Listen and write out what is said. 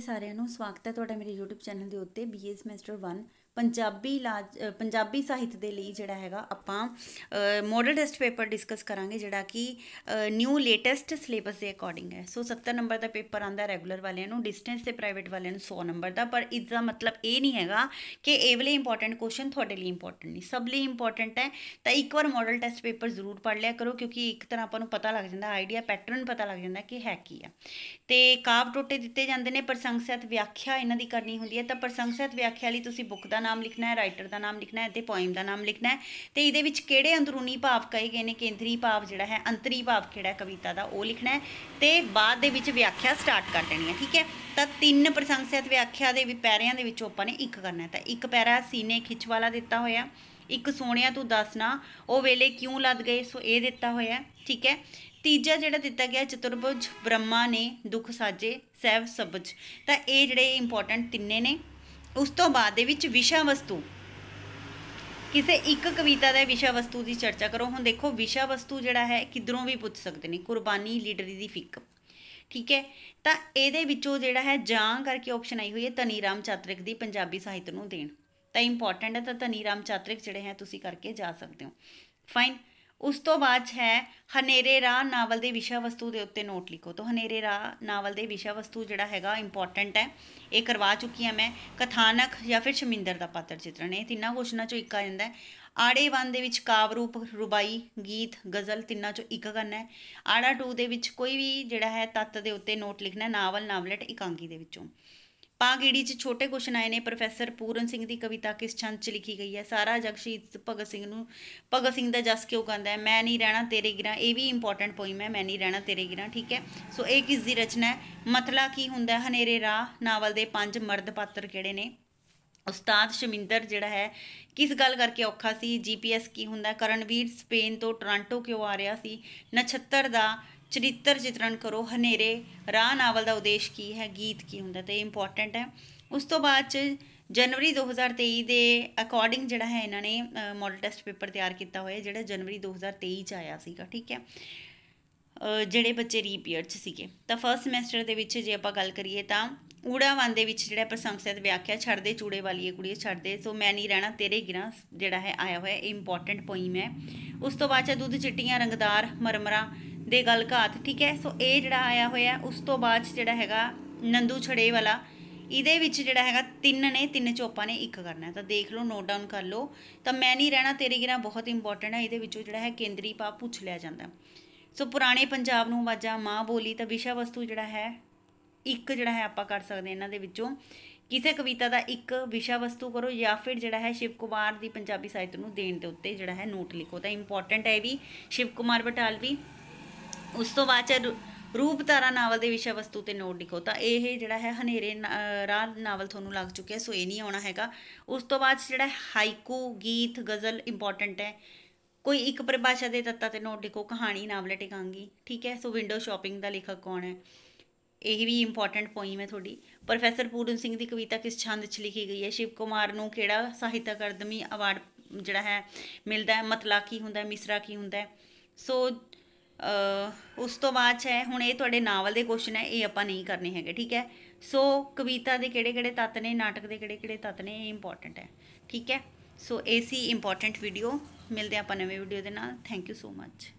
ਸਾਰਿਆਂ ਨੂੰ ਸਵਾਗਤ ਹੈ ਤੁਹਾਡਾ ਮੇਰੇ YouTube ਚੈਨਲ ਦੇ ਉੱਤੇ BA semester 1 ਪੰਜਾਬੀ ਪੰਜਾਬੀ ਸਾਹਿਤ ਦੇ ਲਈ ਜਿਹੜਾ ਹੈਗਾ ਆਪਾਂ ਮੋਡਲ ਟੈਸਟ ਪੇਪਰ ਡਿਸਕਸ ਕਰਾਂਗੇ ਜਿਹੜਾ ਕਿ ਨਿਊ ਲੇਟੈਸਟ ਸਿਲੇਬਸ ਦੇ ਅਕੋਰਡਿੰਗ ਹੈ ਸੋ 70 ਨੰਬਰ ਦਾ ਪੇਪਰ ਆਂਦਾ ਰੈਗੂਲਰ ਵਾਲਿਆਂ ਨੂੰ ਡਿਸਟੈਂਸ ਤੇ ਪ੍ਰਾਈਵੇਟ ਵਾਲਿਆਂ ਨੂੰ 100 ਨੰਬਰ ਦਾ ਪਰ ਇਸ ਦਾ ਮਤਲਬ ਇਹ ਨਹੀਂ ਹੈਗਾ ਕਿ ਇਹ ਵਾਲੇ ਇੰਪੋਰਟੈਂਟ ਕੁਐਸਚਨ ਤੁਹਾਡੇ ਲਈ ਇੰਪੋਰਟੈਂਟ ਨਹੀਂ ਸਭ ਲਈ ਇੰਪੋਰਟੈਂਟ ਹੈ ਤਾਂ ਇੱਕ ਵਾਰ ਮੋਡਲ ਟੈਸਟ ਪੇਪਰ ਜ਼ਰੂਰ ਪੜ ਲਿਆ ਕਰੋ ਕਿਉਂਕਿ ਇੱਕ ਤਰ੍ਹਾਂ ਆਪਾਂ ਨੂੰ ਪਤਾ ਲੱਗ ਜਾਂਦਾ ਆਈਡੀਆ ਪੈਟਰਨ ਪਤਾ ਲੱਗ ਜਾਂਦਾ ਕਿ ਹੈ ਕੀ ਆ ਤੇ ਕਾਵ ਟੋਟੇ ਦਿੱਤੇ ਜਾਂਦੇ ਨੇ ਪ੍ਰਸੰਗ ਸਹਿਤ ਵਿਆਖਿਆ ਇਹਨਾਂ ਦੀ ਕਰਨੀ ਹੁੰਦੀ ਹੈ ਤਾਂ ਪ੍ਰਸੰਗ ਸਹਿਤ ਵਿਆਖਿਆ ਲਈ ਤੁਸੀਂ ਬੁੱਕ ਦਾ ਦਾ ਨਾਮ ਲਿਖਣਾ ਹੈ ਰਾਈਟਰ ਦਾ ਨਾਮ ਲਿਖਣਾ ਹੈ ਤੇ ਪੋਇਮ ਦਾ ਨਾਮ ਲਿਖਣਾ ਹੈ ਤੇ ਇਹਦੇ ਵਿੱਚ ਕਿਹੜੇ ਅੰਦਰੂਨੀ ਭਾਵ ਕਹੇ ਗਏ ਨੇ ਕੇਂਦਰੀ ਭਾਵ ਜਿਹੜਾ ਹੈ ਅੰਤਰੀ ਭਾਵ ਕਿਹੜਾ ਹੈ ਕਵਿਤਾ ਦਾ ਉਹ ਲਿਖਣਾ ਹੈ ਤੇ ਬਾਅਦ ਦੇ ਵਿੱਚ ਵਿਆਖਿਆ ਸਟਾਰਟ ਕਰ ਦੇਣੀ ਹੈ ਠੀਕ ਹੈ ਤਾਂ ਤਿੰਨ ਪ੍ਰਸੰਗ ਸਹਿਤ ਵਿਆਖਿਆ ਦੇ ਵੀ ਪੈਰਿਆਂ ਦੇ ਵਿੱਚੋਂ ਆਪਾਂ ਨੇ ਇੱਕ ਕਰਨਾ ਹੈ ਤਾਂ ਇੱਕ ਪੈਰਾ ਸੀਨੇ ਖਿੱਚ ਵਾਲਾ ਦਿੱਤਾ ਹੋਇਆ ਇੱਕ ਸੋਹਣਿਆ ਤੂੰ ਦੱਸਣਾ ਉਹ ਵੇਲੇ ਕਿਉਂ ਲੱਦ ਗਏ ਸੋ ਇਹ ਦਿੱਤਾ ਹੋਇਆ ਠੀਕ ਹੈ ਤੀਜਾ ਜਿਹੜਾ ਦਿੱਤਾ ਗਿਆ ਚਤੁਰਭੁਜ ਬ੍ਰਹਮਾ ਨੇ ਦੁੱਖ ਸਾਜੇ ਸਹਿਬ ਸਬਜ ਤਾਂ ਇਹ ਜਿਹੜੇ ਇੰਪੋਰਟੈਂਟ ਤਿੰਨੇ ਨੇ ਉਸ ਤੋਂ ਬਾਅਦ ਦੇ ਵਿੱਚ ਵਿਸ਼ਾ ਵਸਤੂ ਕਿਸੇ ਇੱਕ ਕਵਿਤਾ ਦਾ ਵਿਸ਼ਾ ਵਸਤੂ ਦੀ ਚਰਚਾ ਕਰੋ ਹੁਣ ਦੇਖੋ ਵਿਸ਼ਾ ਵਸਤੂ ਜਿਹੜਾ ਹੈ ਕਿਧਰੋਂ ਵੀ ਪੁੱਛ ਸਕਦੇ ਨੇ ਕੁਰਬਾਨੀ ਲੀਡਰੀ ਦੀ ਫਿੱਕ ਠੀਕ ਹੈ ਤਾਂ ਇਹਦੇ ਵਿੱਚੋਂ ਜਿਹੜਾ ਹੈ ਜਾਂ ਕਰਕੇ ਆਪਸ਼ਨ ਆਈ ਹੋਈ ਹੈ ਤਨੀ ਰਾਮ ਚਾਤ੍ਰਿਕ ਦੀ ਪੰਜਾਬੀ ਸਾਹਿਤ ਨੂੰ ਦੇਣ ਤਾਂ ਇੰਪੋਰਟੈਂਟ ਹੈ ਤਾਂ ਤਨੀ ਰਾਮ ਚਾਤ੍ਰਿਕ ਜਿਹੜੇ ਹੈ ਤੁਸੀਂ ਕਰਕੇ ਜਾ ਸਕਦੇ ਹੋ ਫਾਈਨ ਉਸ ਤੋਂ ਬਾਅਦ ਹੈ ਹਨੇਰੇ ਰਾਹ ਨਾਵਲ ਦੇ ਵਿਸ਼ਾ ਵਸਤੂ ਦੇ ਉੱਤੇ ਨੋਟ ਲਿਖੋ ਤਾਂ ਹਨੇਰੇ ਰਾਹ ਨਾਵਲ ਦੇ ਵਿਸ਼ਾ ਵਸਤੂ ਜਿਹੜਾ ਹੈਗਾ ਇੰਪੋਰਟੈਂਟ ਹੈ ਇਹ ਕਰਵਾ ਚੁੱਕੀ ਹਾਂ ਮੈਂ ਕਥਾਨਕ ਜਾਂ ਫਿਰ ਸ਼ਮਿੰਦਰ ਦਾ ਪਾਤਰ ਚਿੱਤਰਣ ਇਹ ਤਿੰਨਾਂ ਕੁਸ਼ਨਾਂ ਚੋਂ ਇੱਕ ਆ ਜਾਂਦਾ ਹੈ ਆੜੇ ਵਨ ਦੇ ਵਿੱਚ ਕਾਵ ਰੂਪ ਰੁਬਾਈ ਗੀਤ ਗਜ਼ਲ ਤਿੰਨਾਂ ਚੋਂ ਇੱਕ ਕਰਨਾ ਹੈ ਆੜਾ 2 ਦੇ ਵਿੱਚ ਕੋਈ ਵੀ ਜਿਹੜਾ ਹੈ ਤੱਤ ਦੇ ਉੱਤੇ ਨੋਟ ਲਿਖਣਾ ਨਾਵਲ ਨਾਵਲਟ ਇਕਾਂਗੀ ਦੇ ਵਿੱਚੋਂ ਪਾਗ ਈੜੀ 'ਚ ਛੋਟੇ ਕੁਸ਼ਨ ਆਏ ਨੇ ਪ੍ਰੋਫੈਸਰ ਪੂਰਨ ਸਿੰਘ ਦੀ ਕਵਿਤਾ ਕਿਸ ਛੰਦ 'ਚ ਲਿਖੀ ਗਈ ਹੈ ਸਾਰਾ ਜਗ ਸ਼ਹੀਦ ਭਗਤ ਸਿੰਘ ਨੂੰ ਭਗਤ ਸਿੰਘ ਦਾ ਜਸ ਕਿਉਂ ਕਹਿੰਦਾ ਹੈ ਮੈਂ ਨਹੀਂ ਰਹਿਣਾ ਤੇਰੇ ਗਿਰਾਂ ਇਹ ਵੀ ਇੰਪੋਰਟੈਂਟ ਪੋਇਮ ਹੈ ਮੈਂ ਨਹੀਂ ਰਹਿਣਾ ਤੇਰੇ ਗਿਰਾਂ ਠੀਕ ਹੈ ਸੋ ਇਹ ਕਿਸ ਦੀ ਰਚਨਾ ਹੈ ਮਤਲਾ ਕੀ ਹੁੰਦਾ ਹੈ ਹਨੇਰੇ ਰਾਹ ਨਾਵਲ ਦੇ ਪੰਜ ਮਰਦ ਪਾਤਰ ਕਿਹੜੇ ਨੇ ਉਸਤਾਦ ਸ਼ਮਿੰਦਰ ਜਿਹੜਾ ਹੈ ਕਿਸ ਗੱਲ ਕਰਕੇ ਔਖਾ ਸੀ ਜੀਪੀਐਸ ਕੀ ਹੁੰਦਾ ਕਰਨਵੀਰ ਸਪੇਨ ਤੋਂ ਟੋਰਾਂਟੋ ਕਿਉਂ ਆ ਰਿਹਾ ਸੀ ਨਛੱਤਰ ਦਾ ਚਰਿੱਤਰ ਚਿਤਰਣ ਕਰੋ ਹਨੇਰੇ ਰਾਹ ਨਾਵਲ ਦਾ ਉਦੇਸ਼ ਕੀ ਹੈ ਗੀਤ ਕੀ ਹੁੰਦਾ ਤੇ ਇੰਪੋਰਟੈਂਟ ਹੈ ਉਸ ਤੋਂ ਬਾਅਦ ਚ ਜਨਵਰੀ 2023 ਦੇ ਅਕੋਰਡਿੰਗ ਜਿਹੜਾ ਹੈ ਇਹਨਾਂ ਨੇ ਮਾਡਲ ਟੈਸਟ ਪੇਪਰ ਤਿਆਰ ਕੀਤਾ ਹੋਇਆ ਜਿਹੜਾ ਜਨਵਰੀ 2023 ਚ ਆਇਆ ਸੀਗਾ ਠੀਕ ਹੈ ਜਿਹੜੇ ਬੱਚੇ ਰੀਪੀਅਰ ਚ ਸੀਗੇ ਤਾਂ ਫਰਸਟ ਸੈਮੈਸਟਰ ਦੇ ਵਿੱਚ ਜੇ ਆਪਾਂ ਗੱਲ ਕਰੀਏ ਤਾਂ ਊੜਾਵਾਨ ਦੇ ਵਿੱਚ ਜਿਹੜਾ ਸਹਿਤ ਵਿਆਖਿਆ ਛੜਦੇ ਚੂੜੇ ਵਾਲੀਏ ਕੁੜੀ ਛੜਦੇ ਸੋ ਮੈਂ ਨਹੀਂ ਰਹਿਣਾ ਤੇਰੇ ਗਿਰਾਂ ਜਿਹੜਾ ਹੈ ਆਇਆ ਹੋਇਆ ਇਹ ਇੰਪੋਰਟੈਂਟ ਪੋਇਮ ਹੈ ਉਸ ਤੋਂ ਬਾਅਦ ਚ ਦੁੱਧ ਚਿੱਟੀਆਂ ਰੰਗਦਾਰ ਮਰਮਰਾ ਦੇ ਗੱਲ ਘਾਤ ਠੀਕ ਹੈ ਸੋ ਇਹ ਜਿਹੜਾ ਆਇਆ ਹੋਇਆ ਉਸ ਤੋਂ ਬਾਅਦ ਜਿਹੜਾ ਹੈਗਾ ਨੰਦੂ ਛੜੇ ਵਾਲਾ ਇਹਦੇ ਵਿੱਚ ਜਿਹੜਾ ਹੈਗਾ ਤਿੰਨ ਨੇ ਤਿੰਨ ਚੋਪਾਂ ਨੇ ਇੱਕ ਕਰਨਾ ਤਾਂ ਦੇਖ ਲਓ ਨੋਟ ਡਾਊਨ ਕਰ ਲਓ ਤਾਂ ਮੈਂ ਨਹੀਂ ਰਹਿਣਾ ਤੇਰੇ ਗਿਰਾ ਬਹੁਤ ਇੰਪੋਰਟੈਂਟ ਹੈ ਇਹਦੇ ਵਿੱਚੋਂ ਜਿਹੜਾ ਹੈ ਕੇਂਦਰੀ ਪਾਪ ਪੁੱਛ ਲਿਆ ਜਾਂਦਾ ਸੋ ਪੁਰਾਣੇ ਪੰਜਾਬ ਨੂੰ ਵਾਜਾ ਮਾਂ ਬੋਲੀ ਤਾਂ ਵਿਸ਼ਾ ਵਸਤੂ ਜਿਹੜਾ ਹੈ ਇੱਕ ਜਿਹੜਾ ਹੈ ਆਪਾਂ ਕਰ ਸਕਦੇ ਇਹਨਾਂ ਦੇ ਵਿੱਚੋਂ ਕਿਸੇ ਕਵਿਤਾ ਦਾ ਇੱਕ ਵਿਸ਼ਾ ਵਸਤੂ ਕਰੋ ਜਾਂ ਫਿਰ ਜਿਹੜਾ ਹੈ ਸ਼ਿਵ ਕੁਮਾਰ ਦੀ ਪੰਜਾਬੀ ਸਾਹਿਤ ਨੂੰ ਦੇਣ ਦੇ ਉੱਤੇ ਜਿਹੜਾ ਹੈ ਨੋਟ ਲਿਖੋ ਤਾਂ ਇੰਪੋਰਟੈਂਟ ਹੈ ਵੀ ਸ਼ਿਵ ਕੁਮਾਰ ਬਟਾਲਵੀ ਉਸ ਤੋਂ ਬਾਅਦ ਰੂਪ ਰੂਪਤਾਰਾ ਨਾਵਲ ਦੇ ਵਿਸ਼ਾ ਵਸਤੂ ਤੇ ਨੋਟ ਲਿਖੋ ਤਾਂ ਇਹ ਜਿਹੜਾ ਹੈ ਹਨੇਰੇ ਰਾਹ ਨਾਵਲ ਤੁਹਾਨੂੰ ਲੱਗ ਚੁੱਕਿਆ ਸੋ ਇਹ ਨਹੀਂ ਆਉਣਾ ਹੈਗਾ ਉਸ ਤੋਂ ਬਾਅਦ ਜਿਹੜਾ ਹਾਈਕੂ ਗੀਤ ਗਜ਼ਲ ਇੰਪੋਰਟੈਂਟ ਹੈ ਕੋਈ ਇੱਕ ਪਰਿਭਾਸ਼ਾ ਦੇ ਤੱਤਾਂ ਤੇ ਨੋਟ ਲਿਖੋ ਕਹਾਣੀ ਨਾਵਲ ਟਿਕਾਂਗੀ ਠੀਕ ਹੈ ਸੋ ਵਿੰਡੋ ਸ਼ਾਪਿੰਗ ਦਾ ਲੇਖਕ ਕੌਣ ਹੈ ਇਹ ਵੀ ਇੰਪੋਰਟੈਂਟ ਪੁਆਇੰਟ ਹੈ ਤੁਹਾਡੀ ਪ੍ਰੋਫੈਸਰ ਪੂਰਨ ਸਿੰਘ ਦੀ ਕਵਿਤਾ ਕਿਸ ਛੰਦ 'ਚ ਲਿਖੀ ਗਈ ਹੈ ਸ਼ਿਵ ਕੁਮਾਰ ਨੂੰ ਕਿਹੜਾ ਸਾਹਿਤ ਅਕਾਦਮੀ ਅਵਾਰਡ ਜਿਹੜਾ ਹੈ ਮਿਲਦਾ ਹੈ ਮਤਲਾ ਕੀ ਹੁੰਦਾ ਹੈ ਮਿਸਰਾ ਕੀ ਹੁੰਦਾ ਹੈ ਸੋ ਉਸ ਤੋਂ ਬਾਅਦ ਚ ਹੈ ਹੁਣ ਇਹ ਤੁਹਾਡੇ ਨਾਵਲ ਦੇ ਕੁਐਸਚਨ ਹੈ ਇਹ ਆਪਾਂ ਨਹੀਂ ਕਰਨੇ ਹੈਗੇ ਠੀਕ ਹੈ ਸੋ ਕਵਿਤਾ ਦੇ ਕਿਹੜੇ-ਕਿਹੜੇ ਤੱਤ ਨੇ ਨਾਟਕ ਦੇ ਕਿਹੜੇ-ਕਿਹੜੇ ਤੱਤ ਨੇ ਇਹ ਇੰਪੋਰਟੈਂਟ ਹੈ ਠੀਕ ਹੈ ਸੋ ਏਸੀ ਇੰਪੋਰਟੈਂਟ ਵੀਡੀਓ ਮਿਲਦੇ ਆਪਾਂ ਨਵੇਂ ਵੀਡੀਓ ਦੇ ਨਾਲ ਥੈਂਕ ਯੂ ਸੋ ਮੱਚ